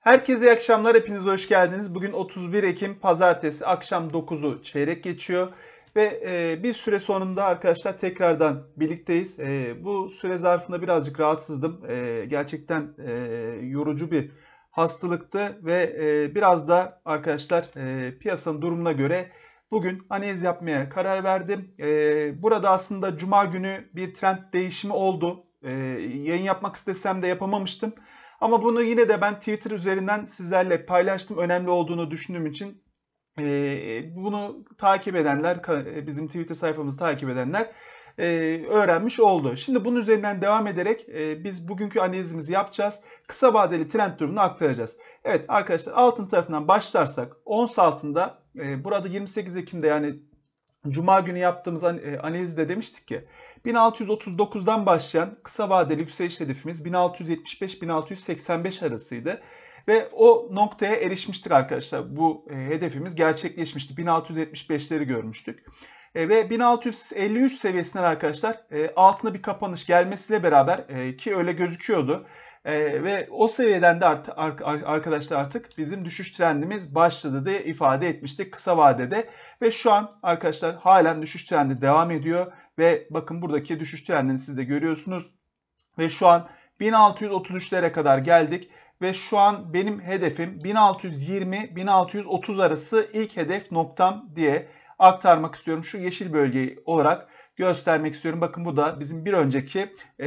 Herkese iyi akşamlar. Hepiniz hoş geldiniz. Bugün 31 Ekim Pazartesi akşam 9'u çeyrek geçiyor. Ve e, bir süre sonunda arkadaşlar tekrardan birlikteyiz. E, bu süre zarfında birazcık rahatsızdım. E, gerçekten e, yorucu bir hastalıktı. Ve e, biraz da arkadaşlar e, piyasanın durumuna göre bugün analiz yapmaya karar verdim. E, burada aslında cuma günü bir trend değişimi oldu. E, yayın yapmak istesem de yapamamıştım. Ama bunu yine de ben Twitter üzerinden sizlerle paylaştım. Önemli olduğunu düşündüğüm için e, bunu takip edenler, e, bizim Twitter sayfamızı takip edenler e, öğrenmiş oldu. Şimdi bunun üzerinden devam ederek biz bugünkü analizimizi yapacağız. Kısa vadeli trend durumunu aktaracağız. Evet arkadaşlar altın tarafından başlarsak ons altında burada 28 Ekim'de yani Cuma günü yaptığımız e, analizde demiştik ki 1639'dan başlayan kısa vadeli yükseliş hedefimiz 1675-1685 arasıydı. Ve o noktaya erişmiştik arkadaşlar. Bu e, hedefimiz gerçekleşmişti. 1675'leri görmüştük. E, ve 1653 seviyesinden arkadaşlar altına bir kapanış gelmesiyle beraber ki öyle gözüküyordu. E, ve o seviyeden de art, ar, arkadaşlar artık bizim düşüş trendimiz başladı diye ifade etmiştik kısa vadede. Ve şu an arkadaşlar halen düşüş trendi devam ediyor. Ve bakın buradaki düşüş trendini siz de görüyorsunuz. Ve şu an 1633'lere kadar geldik. Ve şu an benim hedefim 1620-1630 arası ilk hedef noktam diye aktarmak istiyorum. Şu yeşil bölgeyi olarak göstermek istiyorum. Bakın bu da bizim bir önceki e,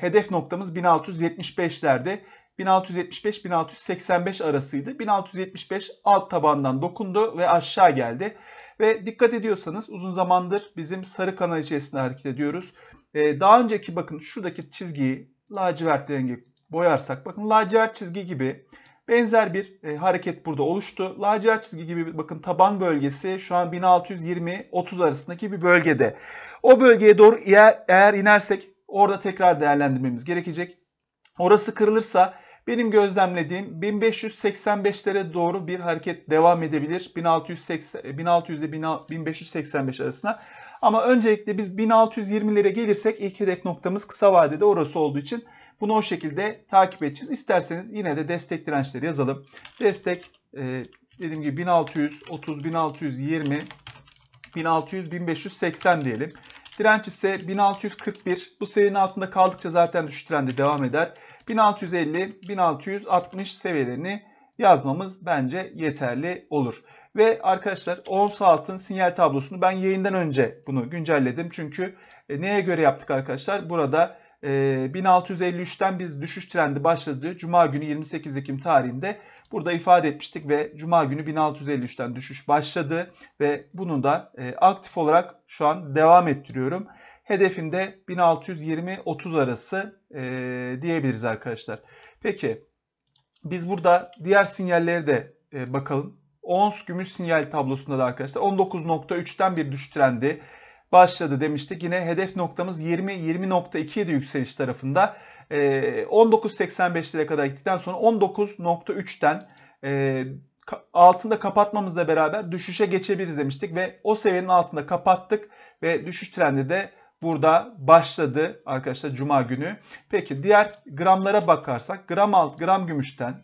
hedef noktamız 1675'lerde. 1675-1685 arasıydı. 1675 alt tabandan dokundu ve aşağı geldi. Ve dikkat ediyorsanız uzun zamandır bizim sarı kanal içerisinde hareket ediyoruz. Ee, daha önceki bakın şuradaki çizgiyi lacivert rengi boyarsak bakın lacivert çizgi gibi Benzer bir e, hareket burada oluştu. Lacivert çizgi gibi bakın taban bölgesi şu an 1620-30 arasındaki bir bölgede. O bölgeye doğru eğer, eğer inersek orada tekrar değerlendirmemiz gerekecek. Orası kırılırsa benim gözlemlediğim 1585'lere doğru bir hareket devam edebilir. 1680, 1600 ile 1585 arasına. Ama öncelikle biz 1620'lere gelirsek ilk hedef noktamız kısa vadede orası olduğu için bunu o şekilde takip edeceğiz. İsterseniz yine de destek dirençleri yazalım. Destek e, dediğim gibi 1630, 1620, 1600, 1580 diyelim. Direnç ise 1641. Bu seviyenin altında kaldıkça zaten düşüş trendi devam eder. 1650, 1660 seviyelerini yazmamız bence yeterli olur. Ve arkadaşlar ons altın sinyal tablosunu ben yayından önce bunu güncelledim. Çünkü e, neye göre yaptık arkadaşlar? Burada 1653'ten ee, biz düşüş trendi başladı Cuma günü 28 Ekim tarihinde burada ifade etmiştik ve Cuma günü 1653'ten düşüş başladı ve bunu da e, aktif olarak şu an devam ettiriyorum. Hedefimde 1620-30 arası e, diyebiliriz arkadaşlar. Peki biz burada diğer sinyalleri de e, bakalım. Ons gümüş sinyal tablosunda da arkadaşlar 19.3'ten bir düşüş trendi başladı demiştik. Yine hedef noktamız 20 20.2'ye yükseliş tarafında. 19.85 ee, lira kadar gittikten sonra 19.3'ten e, altında kapatmamızla beraber düşüşe geçebiliriz demiştik ve o seviyenin altında kapattık ve düşüş trendi de burada başladı arkadaşlar cuma günü. Peki diğer gramlara bakarsak gram alt gram gümüşten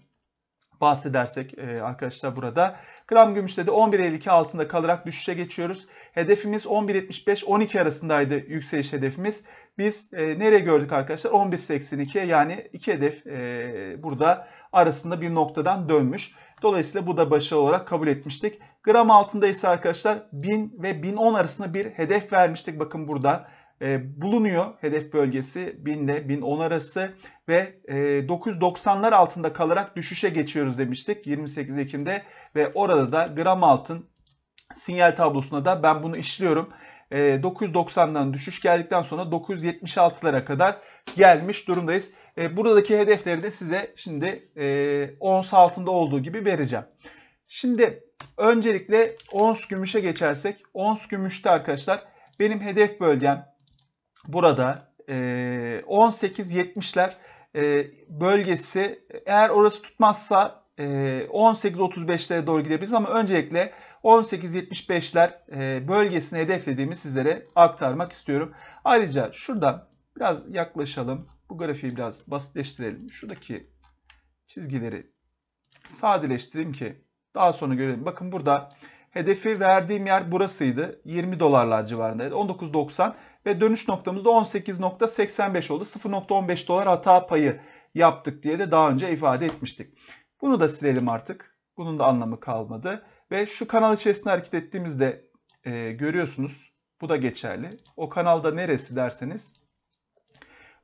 bahsedersek e, arkadaşlar burada. Gram gümüşte de 11.52 altında kalarak düşüşe geçiyoruz. Hedefimiz 11.75-12 arasındaydı yükseliş hedefimiz. Biz e, nereye gördük arkadaşlar? 11.82 yani iki hedef e, burada arasında bir noktadan dönmüş. Dolayısıyla bu da başarı olarak kabul etmiştik. Gram altında ise arkadaşlar 1000 ve 1010 arasında bir hedef vermiştik. Bakın burada e, bulunuyor. Hedef bölgesi 1000 ile 1010 arası ve e, 990'lar altında kalarak düşüşe geçiyoruz demiştik 28 Ekim'de ve orada da gram altın sinyal tablosuna da ben bunu işliyorum. E, 990'dan düşüş geldikten sonra 976'lara kadar gelmiş durumdayız. E, buradaki hedefleri de size şimdi e, ons altında olduğu gibi vereceğim. Şimdi öncelikle ons gümüşe geçersek ons gümüşte arkadaşlar benim hedef bölgem burada e, 18-70'ler e, bölgesi eğer orası tutmazsa e, 18-35'lere doğru gidebiliriz ama öncelikle 18-75'ler e, bölgesini hedeflediğimi sizlere aktarmak istiyorum. Ayrıca şurada biraz yaklaşalım. Bu grafiği biraz basitleştirelim. Şuradaki çizgileri sadeleştireyim ki daha sonra görelim. Bakın burada hedefi verdiğim yer burasıydı. 20 dolarlar civarında. 19.90 ve dönüş noktamız da 18.85 oldu. 0.15 dolar hata payı yaptık diye de daha önce ifade etmiştik. Bunu da silelim artık. Bunun da anlamı kalmadı. Ve şu kanal içerisinde hareket ettiğimizde e, görüyorsunuz. Bu da geçerli. O kanalda neresi derseniz.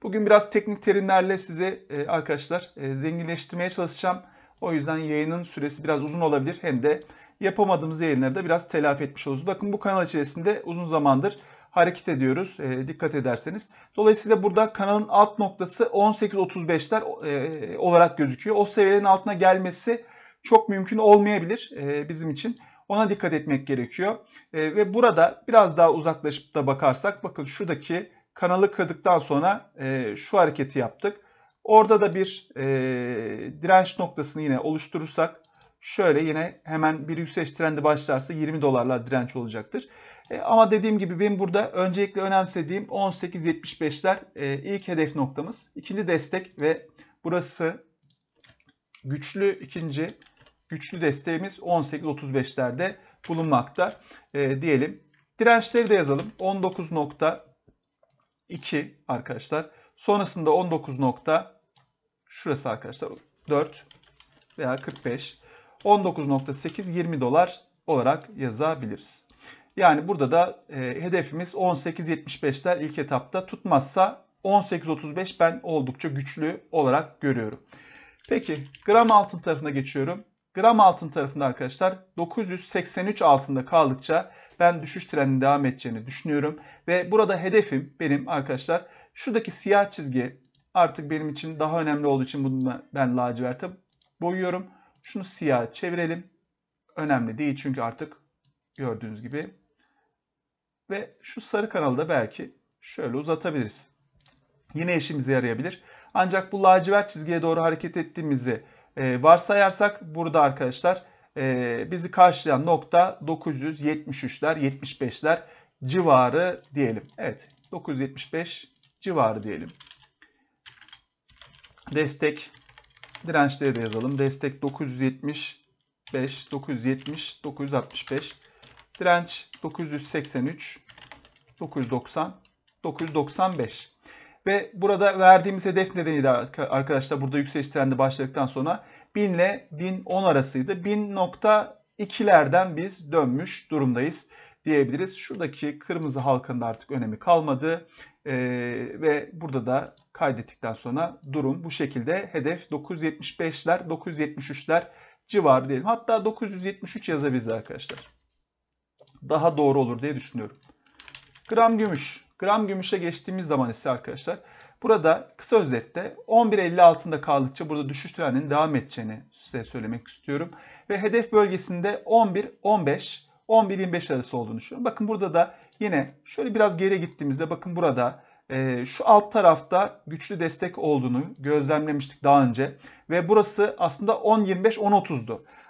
Bugün biraz teknik terimlerle size e, arkadaşlar e, zenginleştirmeye çalışacağım. O yüzden yayının süresi biraz uzun olabilir. Hem de yapamadığımız yayınları da biraz telafi etmiş oluruz. Bakın bu kanal içerisinde uzun zamandır hareket ediyoruz e, dikkat ederseniz. Dolayısıyla burada kanalın alt noktası 18.35'ler e, olarak gözüküyor. O seviyenin altına gelmesi çok mümkün olmayabilir e, bizim için. Ona dikkat etmek gerekiyor. E, ve burada biraz daha uzaklaşıp da bakarsak bakın şuradaki kanalı kırdıktan sonra e, şu hareketi yaptık. Orada da bir e, direnç noktasını yine oluşturursak şöyle yine hemen bir yükseliş trendi başlarsa 20 dolarlar direnç olacaktır. E, ama dediğim gibi benim burada öncelikle önemsediğim 18.75'ler e, ilk hedef noktamız. İkinci destek ve burası güçlü ikinci güçlü desteğimiz 18.35'lerde bulunmakta e, diyelim. Dirençleri de yazalım. 19.2 arkadaşlar. Sonrasında 19. şurası arkadaşlar 4 veya 45. 19.8 20 dolar olarak yazabiliriz. Yani burada da e, hedefimiz 18.75'ler ilk etapta tutmazsa 18.35 ben oldukça güçlü olarak görüyorum. Peki gram altın tarafına geçiyorum. Gram altın tarafında arkadaşlar 983 altında kaldıkça ben düşüş trendinin devam edeceğini düşünüyorum. Ve burada hedefim benim arkadaşlar şuradaki siyah çizgi artık benim için daha önemli olduğu için bunu ben laciverte boyuyorum. Şunu siyah çevirelim. Önemli değil çünkü artık gördüğünüz gibi ve şu sarı kanalı da belki şöyle uzatabiliriz. Yine işimize yarayabilir. Ancak bu lacivert çizgiye doğru hareket ettiğimizi e, varsayarsak burada arkadaşlar e, bizi karşılayan nokta 973'ler 75'ler civarı diyelim. Evet 975 civarı diyelim. Destek dirençleri de yazalım. Destek 975 970 965 Direnç 983, 990, 995. Ve burada verdiğimiz hedef nedeniyle arkadaşlar burada yükseliş trendi başladıktan sonra 1000 ile 1010 arasıydı. 1000.2'lerden biz dönmüş durumdayız diyebiliriz. Şuradaki kırmızı halkanın artık önemi kalmadı. Ee, ve burada da kaydettikten sonra durum bu şekilde. Hedef 975'ler, 973'ler civarı diyelim. Hatta 973 yazabiliriz arkadaşlar daha doğru olur diye düşünüyorum. Gram gümüş. Gram gümüşe geçtiğimiz zaman ise arkadaşlar burada kısa özette 11.50 altında kaldıkça burada düşüş trendinin devam edeceğini size söylemek istiyorum. Ve hedef bölgesinde 11-15 11 arası olduğunu düşünüyorum. Bakın burada da yine şöyle biraz geri gittiğimizde bakın burada e, şu alt tarafta güçlü destek olduğunu gözlemlemiştik daha önce. Ve burası aslında 10 25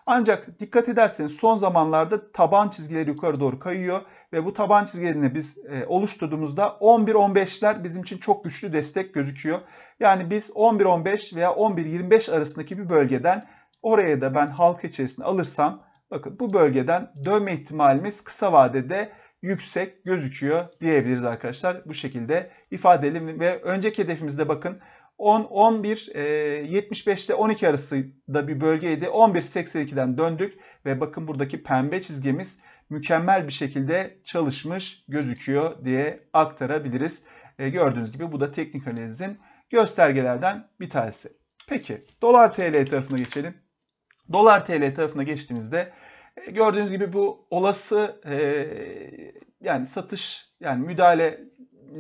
ancak dikkat ederseniz son zamanlarda taban çizgileri yukarı doğru kayıyor ve bu taban çizgilerini biz e, oluşturduğumuzda 11-15'ler bizim için çok güçlü destek gözüküyor. Yani biz 11-15 veya 11-25 arasındaki bir bölgeden oraya da ben halk içerisinde alırsam bakın bu bölgeden dönme ihtimalimiz kısa vadede yüksek gözüküyor diyebiliriz arkadaşlar. Bu şekilde ifade edelim ve önceki hedefimizde bakın 10, 11, 75 ile 12 arası da bir bölgeydi. 11.82'den döndük ve bakın buradaki pembe çizgimiz mükemmel bir şekilde çalışmış gözüküyor diye aktarabiliriz. E, gördüğünüz gibi bu da teknik analizin göstergelerden bir tanesi. Peki dolar TL tarafına geçelim. Dolar TL tarafına geçtiğimizde e, gördüğünüz gibi bu olası e, yani satış yani müdahale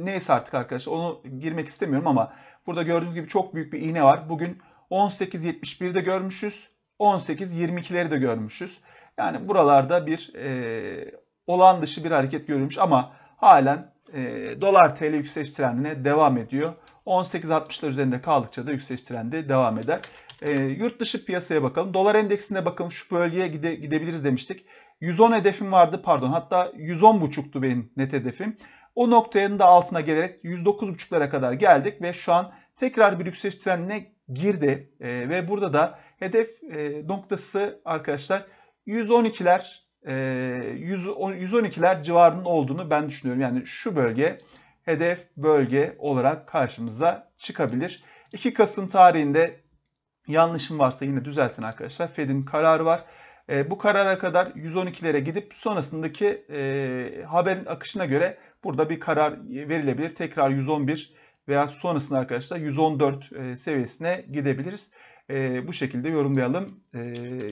neyse artık arkadaşlar onu girmek istemiyorum ama burada gördüğünüz gibi çok büyük bir iğne var. Bugün 18.71'de görmüşüz. 18.22'leri de görmüşüz. Yani buralarda bir e, olağan dışı bir hareket görülmüş ama halen e, dolar TL yükseliş trendine devam ediyor. 18.60'lar üzerinde kaldıkça da yükseliş trendi devam eder. E, yurt dışı piyasaya bakalım. Dolar endeksinde bakalım şu bölgeye gide, gidebiliriz demiştik. 110 hedefim vardı pardon hatta 110.5'tu benim net hedefim. O noktanın da altına gelerek 109.5'lara kadar geldik ve şu an tekrar bir yükseliş trenine girdi. E, ve burada da hedef e, noktası arkadaşlar 112'ler e, 112'ler civarının olduğunu ben düşünüyorum. Yani şu bölge hedef bölge olarak karşımıza çıkabilir. 2 Kasım tarihinde yanlışım varsa yine düzeltin arkadaşlar. Fed'in kararı var. E, bu karara kadar 112'lere gidip sonrasındaki e, haberin akışına göre burada bir karar verilebilir. Tekrar 111 veya sonrasında arkadaşlar 114 e, seviyesine gidebiliriz. E, bu şekilde yorumlayalım. E,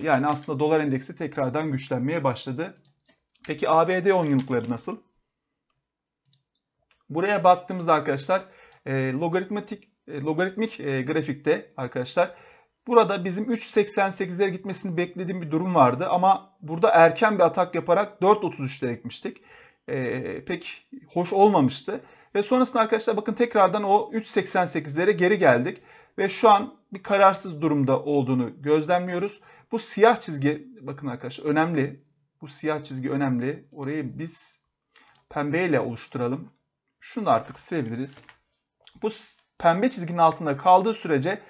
yani aslında dolar endeksi tekrardan güçlenmeye başladı. Peki ABD 10 yıllıkları nasıl? Buraya baktığımızda arkadaşlar e, logaritmatik e, logaritmik e, grafikte arkadaşlar Burada bizim 3.88'lere gitmesini beklediğim bir durum vardı ama burada erken bir atak yaparak 4.33'lere gitmiştik. Ee, pek hoş olmamıştı. Ve sonrasında arkadaşlar bakın tekrardan o 3.88'lere geri geldik. Ve şu an bir kararsız durumda olduğunu gözlemliyoruz. Bu siyah çizgi bakın arkadaşlar önemli. Bu siyah çizgi önemli. Orayı biz pembeyle oluşturalım. Şunu artık silebiliriz. Bu pembe çizginin altında kaldığı sürece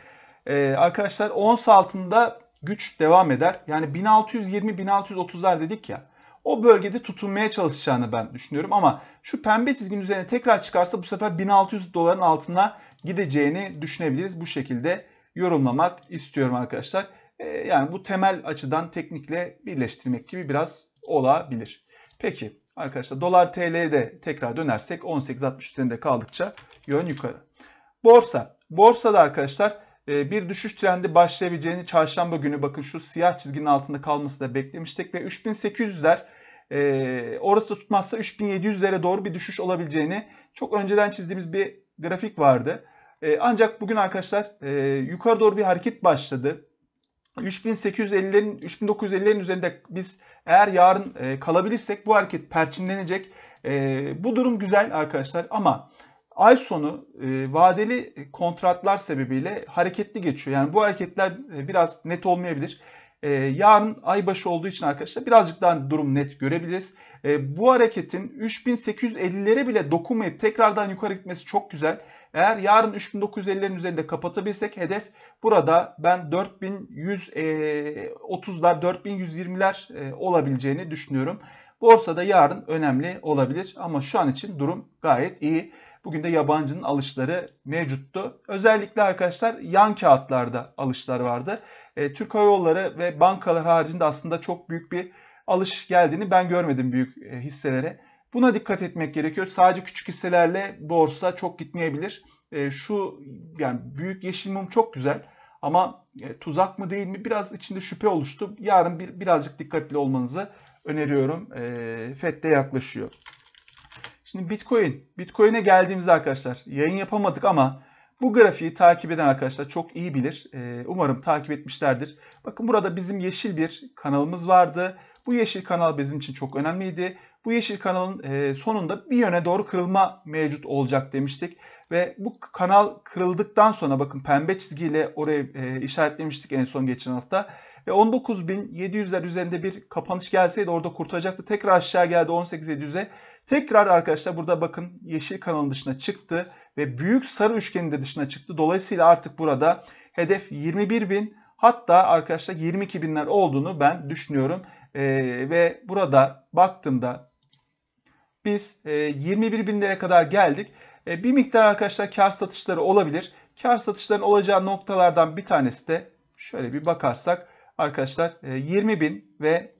ee, arkadaşlar ons altında güç devam eder. Yani 1620-1630'lar dedik ya. O bölgede tutunmaya çalışacağını ben düşünüyorum ama şu pembe çizginin üzerine tekrar çıkarsa bu sefer 1600 doların altına gideceğini düşünebiliriz. Bu şekilde yorumlamak istiyorum arkadaşlar. Ee, yani bu temel açıdan teknikle birleştirmek gibi biraz olabilir. Peki arkadaşlar dolar TL'de tekrar dönersek 18.60 üzerinde kaldıkça yön yukarı. Borsa. Borsada arkadaşlar ee, bir düşüş trendi başlayabileceğini çarşamba günü bakın şu siyah çizginin altında kalması da beklemiştik ve 3800'ler e, orası tutmazsa 3700'lere doğru bir düşüş olabileceğini çok önceden çizdiğimiz bir grafik vardı. E, ancak bugün arkadaşlar e, yukarı doğru bir hareket başladı. 3850'lerin 3950'lerin üzerinde biz eğer yarın kalabilirsek bu hareket perçinlenecek. bu durum güzel arkadaşlar ama ay sonu e, vadeli e, kontratlar sebebiyle hareketli geçiyor. Yani bu hareketler e, biraz net olmayabilir. E, yarın ay başı olduğu için arkadaşlar birazcık daha durum net görebiliriz. E, bu hareketin 3850'lere bile dokunmayıp tekrardan yukarı gitmesi çok güzel. Eğer yarın 3950'lerin üzerinde kapatabilirsek hedef burada ben 4130'lar e, 4120'ler olabileceğini düşünüyorum. Borsada yarın önemli olabilir ama şu an için durum gayet iyi. Bugün de yabancının alışları mevcuttu. Özellikle arkadaşlar yan kağıtlarda alışlar vardı. E, Türk Hava Yolları ve bankalar haricinde aslında çok büyük bir alış geldiğini ben görmedim büyük e, hisselere. Buna dikkat etmek gerekiyor. Sadece küçük hisselerle borsa çok gitmeyebilir. E, şu yani büyük yeşil mum çok güzel ama tuzak mı değil mi biraz içinde şüphe oluştu. Yarın bir, birazcık dikkatli olmanızı öneriyorum. E, yaklaşıyor. Şimdi Bitcoin, Bitcoin'e geldiğimizde arkadaşlar yayın yapamadık ama bu grafiği takip eden arkadaşlar çok iyi bilir. Ee, umarım takip etmişlerdir. Bakın burada bizim yeşil bir kanalımız vardı. Bu yeşil kanal bizim için çok önemliydi. Bu yeşil kanalın e, sonunda bir yöne doğru kırılma mevcut olacak demiştik. Ve bu kanal kırıldıktan sonra bakın pembe çizgiyle orayı e, işaretlemiştik en son geçen hafta. Ve 19.700'ler üzerinde bir kapanış gelseydi orada kurtaracaktı. Tekrar aşağı geldi 18.700'e. Tekrar arkadaşlar burada bakın yeşil kanalın dışına çıktı ve büyük sarı üçgenin de dışına çıktı. Dolayısıyla artık burada hedef 21.000 hatta arkadaşlar 22.000'ler olduğunu ben düşünüyorum. Ee, ve burada baktığımda biz e, 21 kadar geldik. E, bir miktar arkadaşlar kar satışları olabilir. Kar satışların olacağı noktalardan bir tanesi de şöyle bir bakarsak arkadaşlar 20.000 e, ve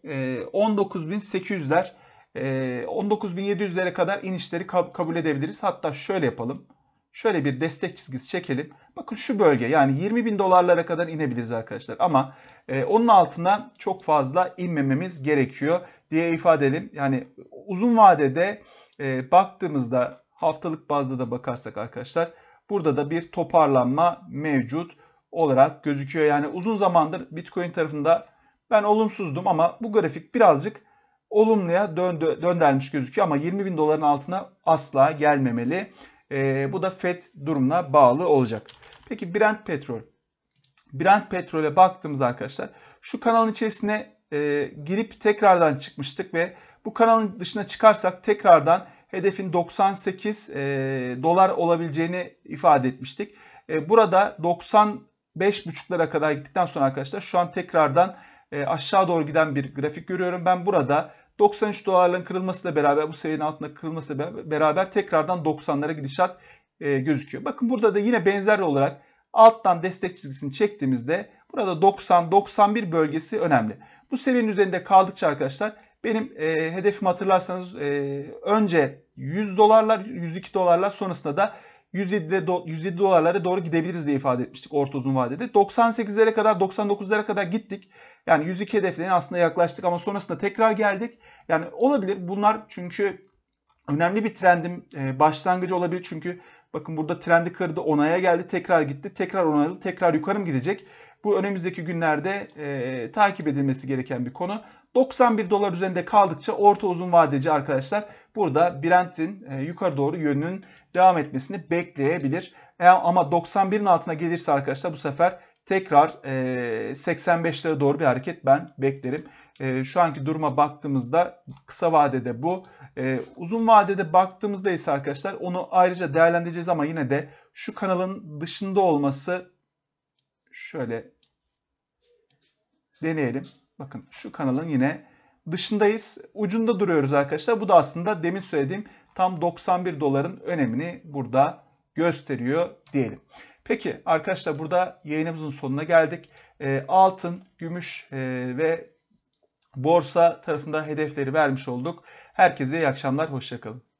19.800'ler e, 19.700'lere e, kadar inişleri kabul edebiliriz. Hatta şöyle yapalım. Şöyle bir destek çizgisi çekelim. Bakın şu bölge yani 20 bin dolarlara kadar inebiliriz arkadaşlar. Ama e, onun altına çok fazla inmememiz gerekiyor diye ifade edelim. Yani uzun vadede e, baktığımızda haftalık bazda da bakarsak arkadaşlar burada da bir toparlanma mevcut olarak gözüküyor. Yani uzun zamandır Bitcoin tarafında ben olumsuzdum ama bu grafik birazcık olumluya döndü, döndermiş gözüküyor ama 20 bin doların altına asla gelmemeli. E, bu da FED durumuna bağlı olacak. Peki Brent petrol. Brent petrole baktığımız arkadaşlar şu kanalın içerisine e, girip tekrardan çıkmıştık ve bu kanalın dışına çıkarsak tekrardan hedefin 98 e, dolar olabileceğini ifade etmiştik. E, burada 90 5.5'lara kadar gittikten sonra arkadaşlar şu an tekrardan e, aşağı doğru giden bir grafik görüyorum. Ben burada 93 dolarların kırılmasıyla beraber bu seviyenin altında kırılması beraber tekrardan 90'lara gidişat e, gözüküyor. Bakın burada da yine benzer olarak alttan destek çizgisini çektiğimizde burada 90-91 bölgesi önemli. Bu seviyenin üzerinde kaldıkça arkadaşlar benim e, hedefimi hatırlarsanız e, önce 100 dolarlar 102 dolarlar sonrasında da 107, do, 107 dolarlara doğru gidebiliriz diye ifade etmiştik orta uzun vadede. 98'lere kadar 99'lara kadar gittik. Yani 102 hedeflerine aslında yaklaştık ama sonrasında tekrar geldik. Yani olabilir bunlar çünkü önemli bir trendin e, başlangıcı olabilir. Çünkü bakın burada trendi kırdı onaya geldi tekrar gitti tekrar onayladı, tekrar yukarı mı gidecek? Bu önümüzdeki günlerde e, takip edilmesi gereken bir konu. 91 dolar üzerinde kaldıkça orta uzun vadeci arkadaşlar burada Brent'in e, yukarı doğru yönünün devam etmesini bekleyebilir. E, ama 91'in altına gelirse arkadaşlar bu sefer tekrar 85'lere e, doğru bir hareket ben beklerim. Şu anki duruma baktığımızda kısa vadede bu. Uzun vadede baktığımızda ise arkadaşlar onu ayrıca değerlendireceğiz ama yine de şu kanalın dışında olması şöyle deneyelim. Bakın şu kanalın yine dışındayız. Ucunda duruyoruz arkadaşlar. Bu da aslında demin söylediğim tam 91 doların önemini burada gösteriyor diyelim. Peki arkadaşlar burada yayınımızın sonuna geldik. E, altın, gümüş e, ve borsa tarafında hedefleri vermiş olduk. Herkese iyi akşamlar, hoşçakalın.